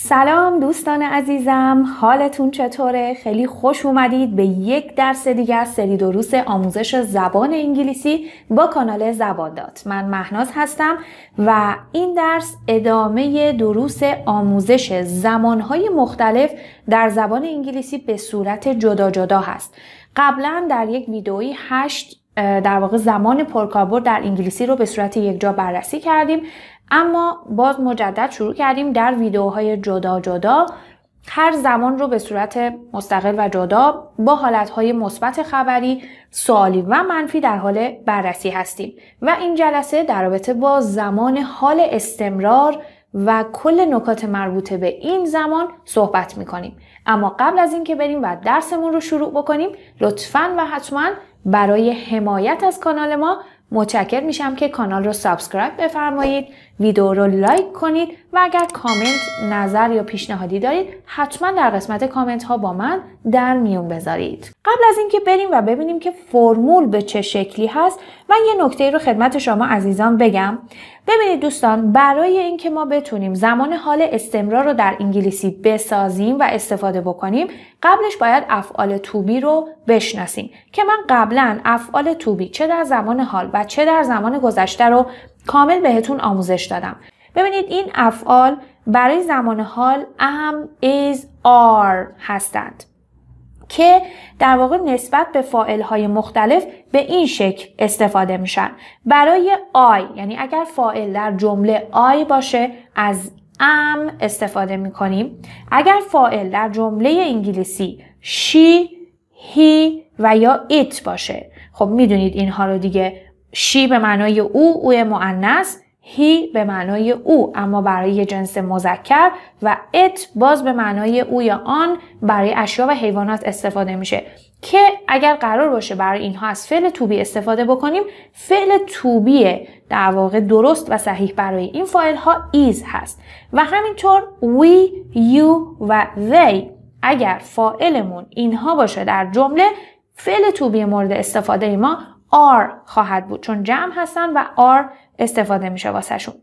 سلام دوستان عزیزم حالتون چطوره؟ خیلی خوش اومدید به یک درس دیگر سری دروس آموزش زبان انگلیسی با کانال زبان من مهناز هستم و این درس ادامه دروس آموزش زمانهای مختلف در زبان انگلیسی به صورت جدا جدا هست قبلا در یک ویدئوی هشت در واقع زمان پرکاربرد در انگلیسی رو به صورت یک جا بررسی کردیم اما باز مجدد شروع کردیم در ویدیوهای جدا جدا هر زمان رو به صورت مستقل و جدا با حالتهای مثبت خبری سوالی و منفی در حال بررسی هستیم و این جلسه در رابطه با زمان حال استمرار و کل نکات مربوطه به این زمان صحبت کنیم. اما قبل از اینکه بریم و درسمون رو شروع بکنیم لطفا و حتما برای حمایت از کانال ما متشکر میشم که کانال رو سابسکرایب بفرمایید ویدیو رو لایک کنید و اگر کامنت نظر یا پیشنهادی دارید حتما در قسمت کامنت ها با من در میون بذارید قبل از اینکه بریم و ببینیم که فرمول به چه شکلی هست من یه نکته رو خدمت شما عزیزان بگم ببینید دوستان برای اینکه ما بتونیم زمان حال استمرار رو در انگلیسی بسازیم و استفاده بکنیم قبلش باید افعال توبی رو بشناسیم که من قبلا افعال توبی چه در زمان حال و چه در زمان گذشته رو کامل بهتون آموزش دادم ببینید این افعال برای زمان حال ام is هستند که در واقع نسبت به های مختلف به این شکل استفاده میشن برای آی یعنی اگر فائل در جمله آی باشه از ام استفاده میکنیم اگر فائل در جمله انگلیسی شی هی و یا ایت باشه خب میدونید اینها رو دیگه شی به معنای او او مؤنث هی به معنای او اما برای جنس مذکر و ات باز به معنای او یا آن برای اشیا و حیوانات استفاده میشه که اگر قرار باشه برای اینها از فعل توبی استفاده بکنیم فعل توبی در واقع درست و صحیح برای این فایل ها ایز هست و همینطور we, you و they اگر فائلمون اینها باشه در جمله فعل توبی مورد استفاده ما آر خواهد بود چون جمع هستن و آر استفاده میشه واسهشون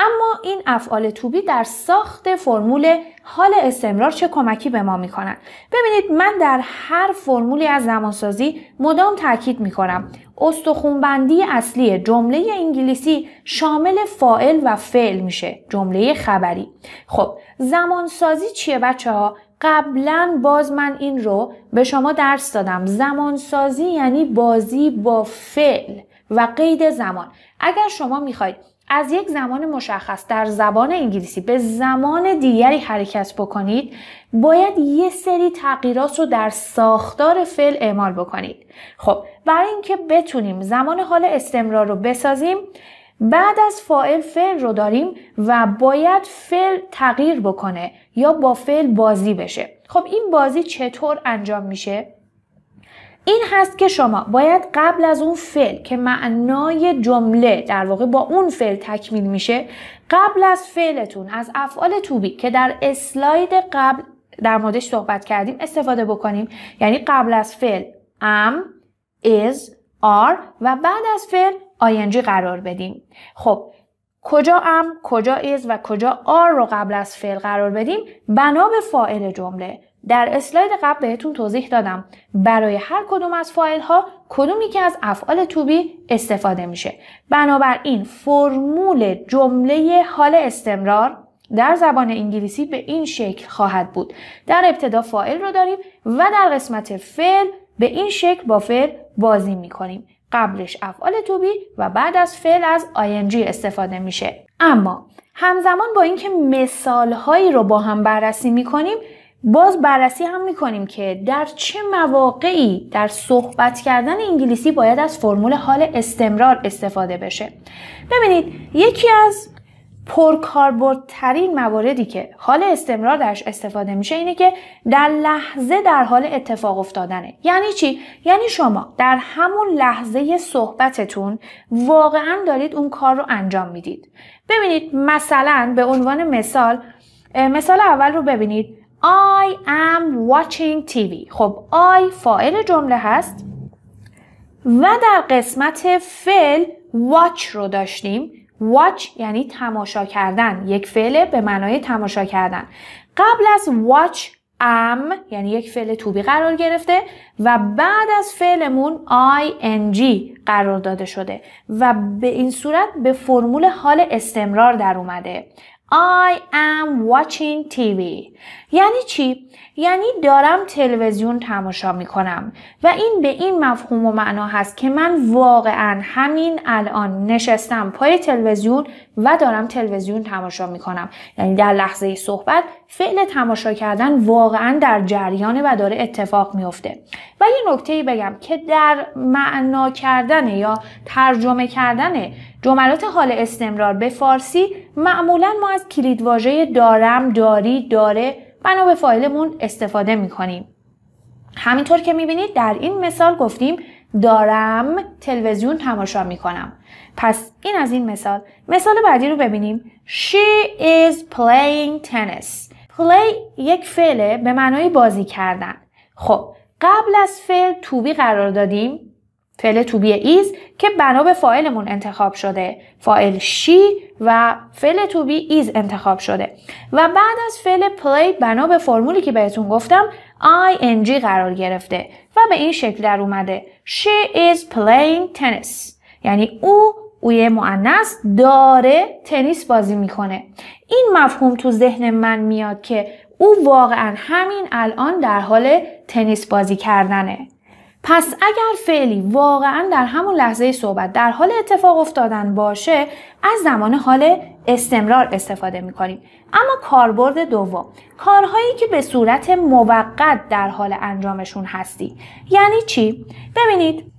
اما این افعال توبی در ساخت فرمول حال استمرار چه کمکی به ما میکنن ببینید من در هر فرمولی از زمانسازی مدام تاکید میکنم استخونبندی اصلی جمله انگلیسی شامل فائل و فعل میشه جمله خبری خب زمانسازی چیه بچه ها قبلا باز من این رو به شما درس دادم زمانسازی یعنی بازی با فعل و قید زمان اگر شما میخواید از یک زمان مشخص در زبان انگلیسی به زمان دیگری حرکت بکنید باید یه سری تغییرات رو در ساختار فعل اعمال بکنید خب برای اینکه بتونیم زمان حال استمرار رو بسازیم بعد از فاعل فعل رو داریم و باید فعل تغییر بکنه یا با فعل بازی بشه خب این بازی چطور انجام میشه این هست که شما باید قبل از اون فعل که معنای جمله در واقع با اون فعل تکمیل میشه قبل از فعلتون از افعال توبی که در اسلاید قبل در موردش صحبت کردیم استفاده بکنیم یعنی قبل از فعل ام is are و بعد از فعل ing قرار بدیم خب کجا ام کجا از و کجا آر رو قبل از فعل قرار بدیم بنا به فاعل جمله در اسلاید قبل بهتون توضیح دادم برای هر کدوم از فایل ها کدومی که از افعال توبی استفاده میشه بنابراین فرمول جمله حال استمرار در زبان انگلیسی به این شکل خواهد بود در ابتدا فاعل رو داریم و در قسمت فعل به این شکل با فعل بازی میکنیم قبلش افعال توبی و بعد از فعل از ing استفاده میشه اما همزمان با اینکه مثال هایی رو با هم بررسی میکنیم باز بررسی هم میکنیم که در چه مواقعی در صحبت کردن انگلیسی باید از فرمول حال استمرار استفاده بشه ببینید یکی از پرکاربردترین مواردی که حال استمرار درش استفاده میشه اینه که در لحظه در حال اتفاق افتادنه یعنی چی یعنی شما در همون لحظه صحبتتون واقعا دارید اون کار رو انجام میدید ببینید مثلا به عنوان مثال مثال اول رو ببینید I am watching TV خب I فاعل جمله هست و در قسمت فعل watch رو داشتیم Watch یعنی تماشا کردن یک فعل به معنای تماشا کردن قبل از Watch am یعنی یک فعل توبی قرار گرفته و بعد از فعلمون ing قرار داده شده و به این صورت به فرمول حال استمرار در اومده I am watching TV یعنی چی؟ یعنی دارم تلویزیون تماشا می کنم و این به این مفهوم و معنا هست که من واقعا همین الان نشستم پای تلویزیون و دارم تلویزیون تماشا می کنم یعنی در لحظه صحبت فعل تماشا کردن واقعا در جریان و داره اتفاق میافته و یه نکته بگم که در معنا کردن یا ترجمه کردن جملات حال استمرار به فارسی معمولا ما از کلیدواژه دارم داری داره بنا به فایلمون استفاده میکنیم همینطور که میبینید در این مثال گفتیم دارم تلویزیون تماشا میکنم پس این از این مثال مثال بعدی رو ببینیم She is playing tennis Play یک فعله به معنای بازی کردن خب قبل از فعل توبی قرار دادیم فعل تو بی ایز که بنا به فاعلمون انتخاب شده فاعل شی و فعل توبی بی ایز انتخاب شده و بعد از فعل پلی بنا به فرمولی که بهتون گفتم ing قرار گرفته و به این شکل در اومده she is playing tennis یعنی او اویه معنیس داره تنیس بازی میکنه این مفهوم تو ذهن من میاد که او واقعا همین الان در حال تنیس بازی کردنه پس اگر فعلی واقعا در همون لحظه صحبت در حال اتفاق افتادن باشه از زمان حال استمرار استفاده می کنیم. اما کاربرد دوم کارهایی که به صورت موقت در حال انجامشون هستی یعنی چی ببینید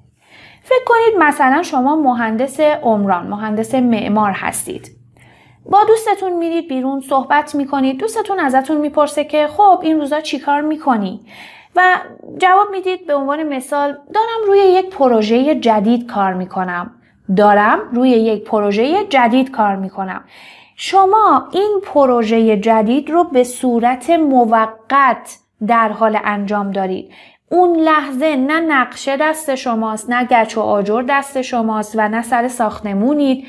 فکر کنید مثلا شما مهندس عمران مهندس معمار هستید با دوستتون میرید بیرون صحبت میکنید دوستتون ازتون میپرسه که خب این روزا چیکار میکنی و جواب میدید به عنوان مثال دارم روی یک پروژه جدید کار میکنم دارم روی یک پروژه جدید کار میکنم شما این پروژه جدید رو به صورت موقت در حال انجام دارید اون لحظه نه نقشه دست شماست نه گچ و آجر دست شماست و نه سر ساختمونید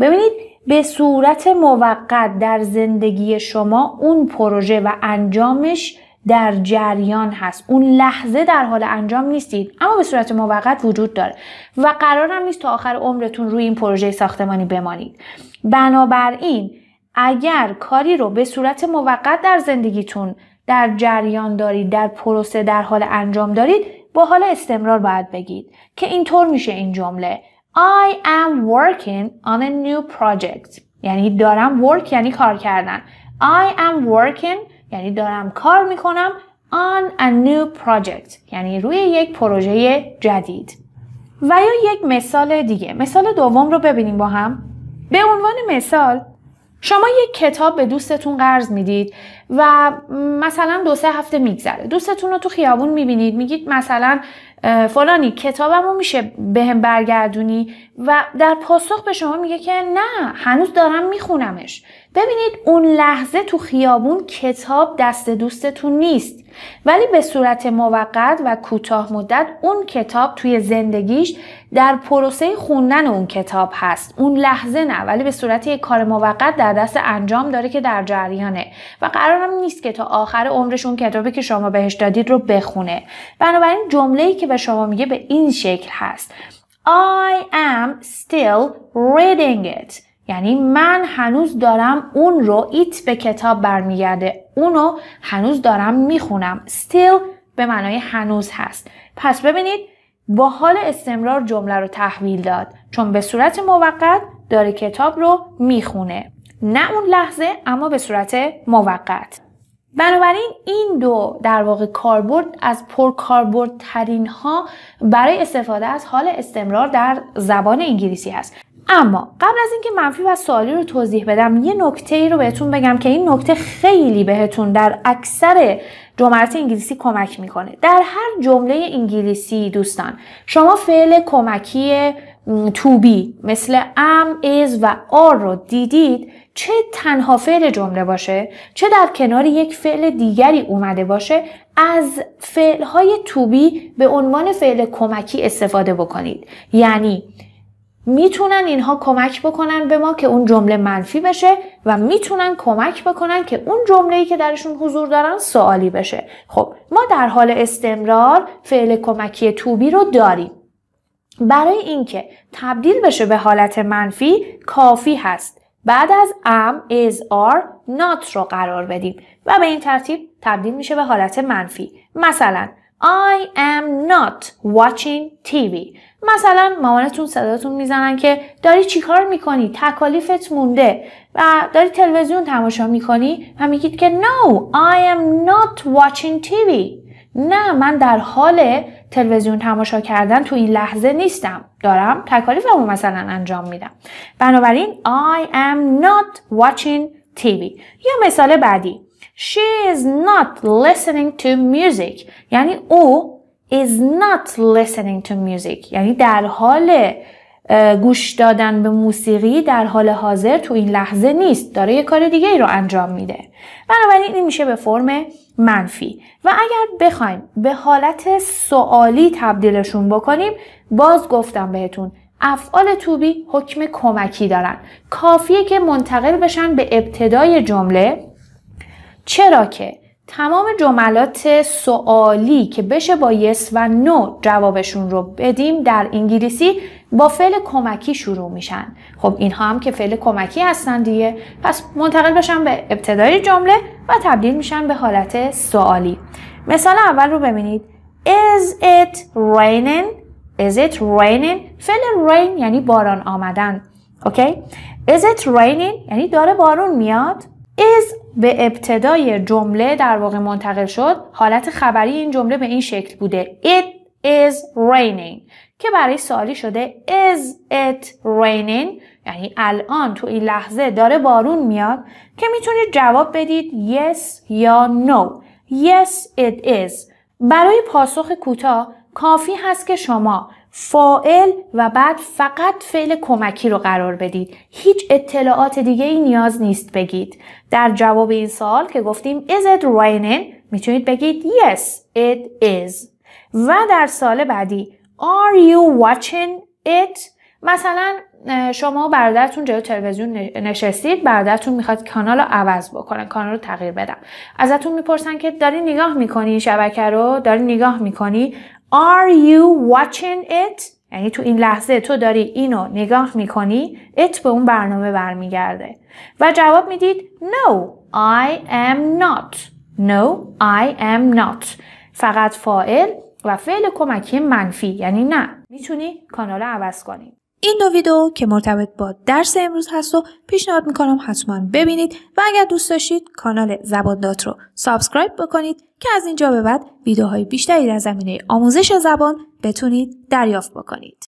ببینید به صورت موقت در زندگی شما اون پروژه و انجامش در جریان هست اون لحظه در حال انجام نیستید اما به صورت موقت وجود داره و قرارم نیست تا آخر عمرتون روی این پروژه ساختمانی بمانید بنابراین اگر کاری رو به صورت موقت در زندگیتون در جریان دارید در پروسه در حال انجام دارید با حال استمرار باید بگید که اینطور میشه این جمله I am working on a new project یعنی دارم work یعنی کار کردن I am working یعنی دارم کار میکنم on a new project یعنی روی یک پروژه جدید و یا یک مثال دیگه مثال دوم رو ببینیم با هم به عنوان مثال شما یک کتاب به دوستتون قرض میدید و مثلا دو سه هفته میگذره دوستتون رو تو خیابون میبینید میگید مثلا فلانی کتابمو میشه بهم برگردونی و در پاسخ به شما میگه که نه هنوز دارم میخونمش ببینید اون لحظه تو خیابون کتاب دست دوستتون نیست ولی به صورت موقت و کوتاه مدت اون کتاب توی زندگیش در پروسه خوندن اون کتاب هست اون لحظه نه ولی به صورت یک کار موقت در دست انجام داره که در جریانه و قرارم نیست که تا آخر عمرش اون کتابی که شما بهش دادید رو بخونه بنابراین جمله‌ای که به شما میگه به این شکل هست I am still reading it یعنی من هنوز دارم اون رو ایت به کتاب برمیگرده اونو هنوز دارم میخونم still به معنای هنوز هست پس ببینید با حال استمرار جمله رو تحویل داد چون به صورت موقت داره کتاب رو میخونه نه اون لحظه اما به صورت موقت بنابراین این دو در واقع کاربرد از ترین ها برای استفاده از حال استمرار در زبان انگلیسی هست اما قبل از اینکه منفی و سوالی رو توضیح بدم یه نکته ای رو بهتون بگم که این نکته خیلی بهتون در اکثر جملات انگلیسی کمک میکنه در هر جمله انگلیسی دوستان شما فعل کمکی توبی مثل ام از و آر رو دیدید چه تنها فعل جمله باشه چه در کنار یک فعل دیگری اومده باشه از فعلهای توبی به عنوان فعل کمکی استفاده بکنید یعنی میتونن اینها کمک بکنن به ما که اون جمله منفی بشه و میتونن کمک بکنن که اون ای که درشون حضور دارن سوالی بشه خب ما در حال استمرار فعل کمکی توبی رو داریم برای اینکه تبدیل بشه به حالت منفی کافی هست بعد از am is are not رو قرار بدیم و به این ترتیب تبدیل میشه به حالت منفی مثلا I am not watching TV. مثلا مامانتون صداتون میزنن که داری چیکار میکنی؟ تکالیفت مونده و داری تلویزیون تماشا میکنی و میگید که No, I am not watching TV. نه من در حال تلویزیون تماشا کردن تو این لحظه نیستم دارم تکالیفمو مثلا انجام میدم بنابراین I am not watching TV یا مثال بعدی She is not listening to music یعنی او is not listening to music یعنی در حال گوش دادن به موسیقی در حال حاضر تو این لحظه نیست داره یه کار دیگه ای رو انجام میده بنابراین این میشه به فرم منفی و اگر بخوایم به حالت سوالی تبدیلشون بکنیم باز گفتم بهتون افعال توبی حکم کمکی دارن کافیه که منتقل بشن به ابتدای جمله چرا که تمام جملات سوالی که بشه با یس yes و نو no جوابشون رو بدیم در انگلیسی با فعل کمکی شروع میشن خب اینها هم که فعل کمکی هستن دیگه پس منتقل بشن به ابتدای جمله و تبدیل میشن به حالت سوالی مثال اول رو ببینید Is it raining? Is it raining? فعل rain یعنی باران آمدن اوکی؟ Is it raining? یعنی داره بارون میاد Is به ابتدای جمله در واقع منتقل شد حالت خبری این جمله به این شکل بوده It is raining که برای سوالی شده Is it raining یعنی الان تو این لحظه داره بارون میاد که میتونید جواب بدید Yes یا No Yes it is برای پاسخ کوتاه کافی هست که شما فائل و بعد فقط فعل کمکی رو قرار بدید. هیچ اطلاعات دیگه ای نیاز نیست بگید. در جواب این سال که گفتیم is it raining میتونید بگید yes it is و در سال بعدی are you watching it مثلا شما برادرتون جلو تلویزیون نشستید برادرتون میخواد کانال رو عوض بکنن کانال رو تغییر بدم ازتون میپرسن که داری نگاه میکنی شبکه رو داری نگاه میکنی Are you watching it? یعنی تو این لحظه تو داری اینو نگاه میکنی ات به اون برنامه برمیگرده و جواب میدید No, I am not No, I am not فقط فائل و فعل کمکی منفی یعنی نه میتونی کانال عوض کنی این دو ویدیو که مرتبط با درس امروز هست و پیشنهاد میکنم حتما ببینید و اگر دوست داشتید کانال زبان دات رو سابسکرایب بکنید که از اینجا به بعد ویدیوهای بیشتری در زمینه آموزش زبان بتونید دریافت بکنید.